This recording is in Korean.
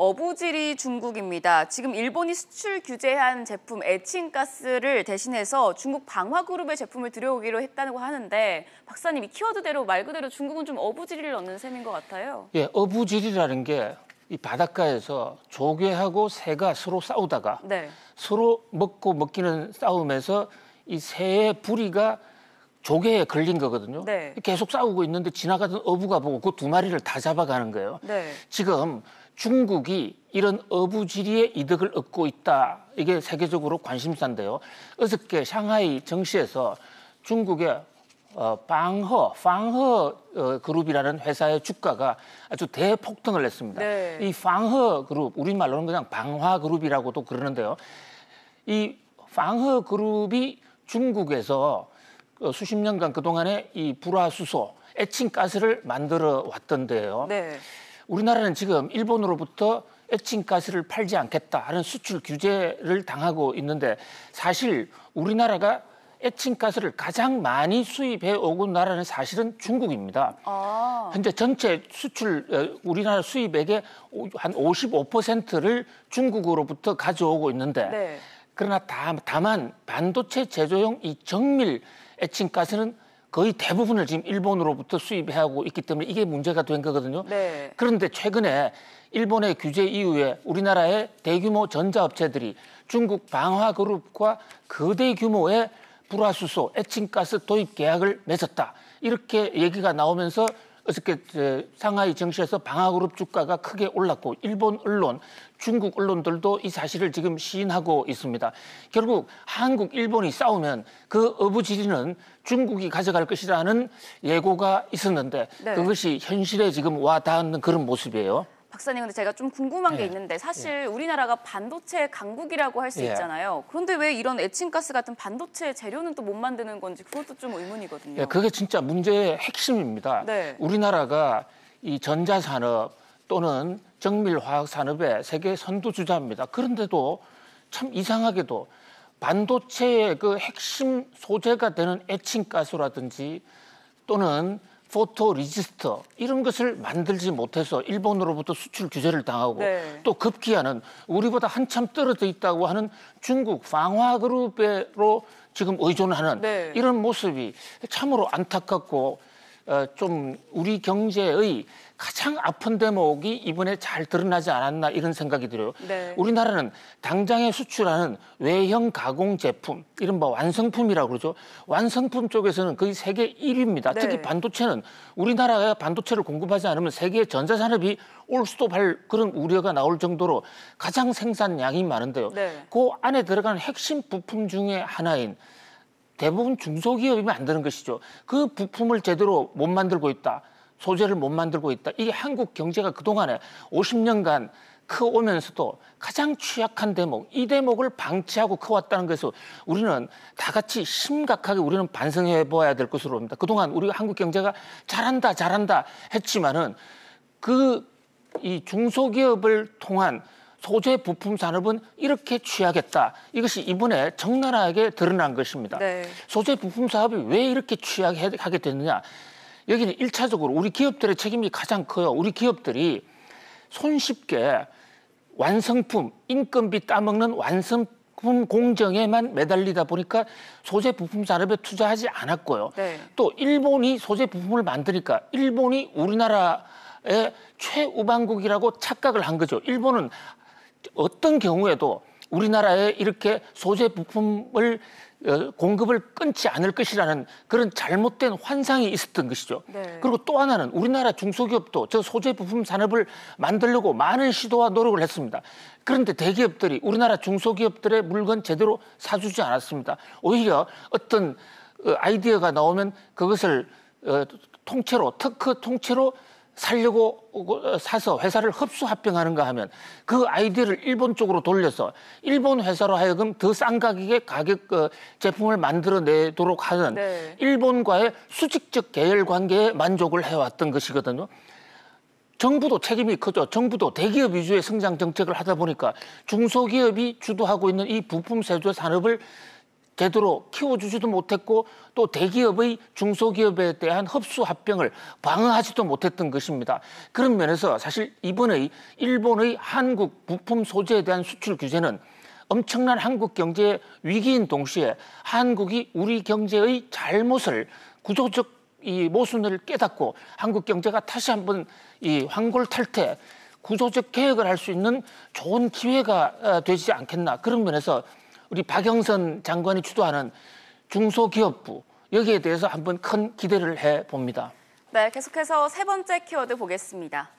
어부질이 중국입니다. 지금 일본이 수출 규제한 제품 에칭가스를 대신해서 중국 방화그룹의 제품을 들여오기로 했다고 하는데 박사님 이 키워드대로 말 그대로 중국은 좀 어부질을 넣는 셈인 것 같아요. 예, 어부질이라는 게 이 바닷가에서 조개하고 새가 서로 싸우다가 네. 서로 먹고 먹기는 싸움에서 이 새의 부리가 조개에 걸린 거거든요. 네. 계속 싸우고 있는데 지나가던 어부가 보고 그 두 마리를 다 잡아가는 거예요. 네. 지금 중국이 이런 어부지리의 이득을 얻고 있다. 이게 세계적으로 관심사인데요. 어저께 상하이 정시에서 중국의 어, 방허, 방허 어, 그룹이라는 회사의 주가가 아주 대폭등을 했습니다. 네. 이 방허 그룹, 우리말로는 그냥 방화 그룹이라고도 그러는데요. 이 방허 그룹이 중국에서 어, 수십 년간 그동안에 이 불화수소, 애칭가스를 만들어 왔던데요. 네. 우리나라는 지금 일본으로부터 액칭가스를 팔지 않겠다라는 수출 규제를 당하고 있는데 사실 우리나라가 액칭가스를 가장 많이 수입해 오고 나라는 사실은 중국입니다. 아. 현재 전체 수출 어, 우리나라 수입액의 한 55%를 중국으로부터 가져오고 있는데 네. 그러나 다, 다만 반도체 제조용 이 정밀 액칭가스는 거의 대부분을 지금 일본으로부터 수입하고 있기 때문에 이게 문제가 된 거거든요. 네. 그런데 최근에 일본의 규제 이후에 우리나라의 대규모 전자업체들이 중국 방화그룹과 거대 규모의 불화수소, 액친가스 도입 계약을 맺었다. 이렇게 얘기가 나오면서 어저께 상하이 증시에서 방화그룹 주가가 크게 올랐고 일본 언론, 중국 언론들도 이 사실을 지금 시인하고 있습니다. 결국 한국, 일본이 싸우면 그 어부지리는 중국이 가져갈 것이라는 예고가 있었는데 네. 그것이 현실에 지금 와 닿는 그런 모습이에요. 박사님 근데 제가 좀 궁금한 게 예. 있는데 사실 예. 우리나라가 반도체 강국이라고 할수 예. 있잖아요. 그런데 왜 이런 에칭가스 같은 반도체 재료는 또 못 만드는 건지 그것도 좀 의문이거든요. 그게 진짜 문제의 핵심입니다. 네. 우리나라가 이 전자산업 또는 정밀화학 산업의 세계 선두주자입니다. 그런데도 참 이상하게도 반도체의 그 핵심 소재가 되는 에칭가스라든지 또는 포토 리지스터 이런 것을 만들지 못해서 일본으로부터 수출 규제를 당하고 네. 또 급기야는 우리보다 한참 떨어져 있다고 하는 중국 방화 그룹으로 지금 의존하는 네. 이런 모습이 참으로 안타깝고 어, 좀 우리 경제의 가장 아픈 대목이 이번에 잘 드러나지 않았나 이런 생각이 들어요. 네. 우리나라는 당장에 수출하는 외형 가공 제품, 이른바 뭐 완성품이라고 그러죠. 완성품 쪽에서는 거의 세계 1위입니다. 네. 특히 반도체는 우리나라가 반도체를 공급하지 않으면 세계 전자산업이 올 수도 할 그런 우려가 나올 정도로 가장 생산량이 많은데요. 네. 그 안에 들어가는 핵심 부품 중에 하나인 대부분 중소기업이 면안되는 것이죠. 그 부품을 제대로 못 만들고 있다. 소재를 못 만들고 있다. 이게 한국 경제가 그동안에 50년간 커오면서도 가장 취약한 대목, 이 대목을 방치하고 커왔다는 것을 우리는 다 같이 심각하게 우리는 반성해 보아야 될 것으로 봅니다. 그동안 우리 한국 경제가 잘한다, 잘한다 했지만은 그 이 중소기업을 통한 소재 부품 산업은 이렇게 취하겠다. 이것이 이번에 적나라하게 드러난 것입니다. 네. 소재 부품 사업이 왜 이렇게 취하게 됐느냐? 여기는 일차적으로 우리 기업들의 책임이 가장 커요. 우리 기업들이 손쉽게 완성품, 인건비 따먹는 완성품 공정에만 매달리다 보니까 소재 부품 산업에 투자하지 않았고요. 네. 또 일본이 소재 부품을 만드니까 일본이 우리나라 의 최우방국이라고 착각을 한 거죠. 일본은 어떤 경우에도 우리나라에 이렇게 소재 부품을 어, 공급을 끊지 않을 것이라는 그런 잘못된 환상이 있었던 것이죠. 네. 그리고 또 하나는 우리나라 중소기업도 저 소재 부품 산업을 만들려고 많은 시도와 노력을 했습니다. 그런데 대기업들이 우리나라 중소기업들의 물건 제대로 사주지 않았습니다. 오히려 어떤 어, 아이디어가 나오면 그것을 어, 통째로, 특허 통째로 살려고 어, 사서 회사를 흡수 합병하는가 하면 그 아이디어를 일본 쪽으로 돌려서 일본 회사로 하여금 더 싼 가격의 가격 그 제품을 만들어내도록 하는 네. 일본과의 수직적 계열 관계에 만족을 해왔던 것이거든요. 정부도 책임이 크죠. 정부도 대기업 위주의 성장 정책을 하다 보니까 중소기업이 주도하고 있는 이 부품 세조 산업을 되도록 키워주지도 못했고 또 대기업의 중소기업에 대한 흡수 합병을 방어하지도 못했던 것입니다. 그런 면에서 사실 이번의 일본의 한국 부품 소재에 대한 수출 규제는 엄청난 한국 경제의 위기인 동시에 한국이 우리 경제의 잘못을 구조적 이 모순을 깨닫고 한국 경제가 다시 한번 이 황골탈태 구조적 개혁을 할 수 있는 좋은 기회가 어, 되지 않겠나 그런 면에서 우리 박영선 장관이 주도하는 중소기업부 여기에 대해서 한번 큰 기대를 해 봅니다. 네, 계속해서 세 번째 키워드 보겠습니다.